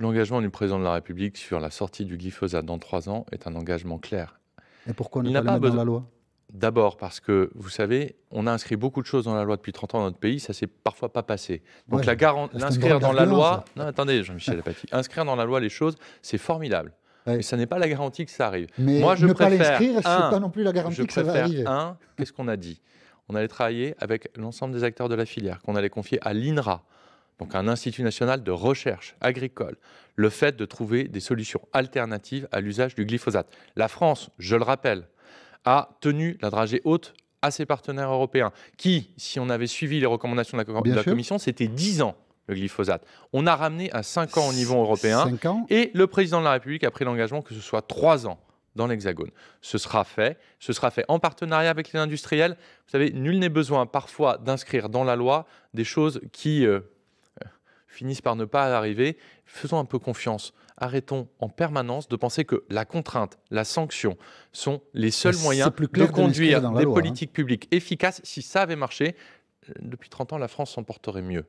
L'engagement du président de la République sur la sortie du glyphosate dans trois ans est un engagement clair. Et pourquoi ne pas besoin... de la loi D'abord parce que, vous savez, on a inscrit beaucoup de choses dans la loi depuis 30 ans dans notre pays, ça s'est parfois pas passé. Donc l'inscrire dans la loi... Non, attendez, Jean-Michel Apathy. Inscrire dans la loi les choses, c'est formidable. Mais ça n'est pas la garantie que ça arrive. Moi, je ne préfère pas l'inscrire, ce n'est pas non plus la garantie que ça va arriver. Un, qu'est-ce qu'on a dit On allait travailler avec l'ensemble des acteurs de la filière, qu'on allait confier à l'INRA, donc un institut national de recherche agricole, le fait de trouver des solutions alternatives à l'usage du glyphosate. La France, je le rappelle, a tenu la dragée haute à ses partenaires européens, qui, si on avait suivi les recommandations de la, Commission, c'était 10 ans le glyphosate. On a ramené à 5 ans au niveau européen, et le président de la République a pris l'engagement que ce soit 3 ans dans l'Hexagone. Ce sera fait, ce sera fait en partenariat avec les industriels. Vous savez, nul n'est besoin parfois d'inscrire dans la loi des choses qui... Euh, finissent par ne pas arriver, faisons un peu confiance. Arrêtons en permanence de penser que la contrainte, la sanction sont les seuls moyens de conduire des hein. politiques publiques efficaces. Si ça avait marché, euh, depuis 30 ans, la France s'en porterait mieux.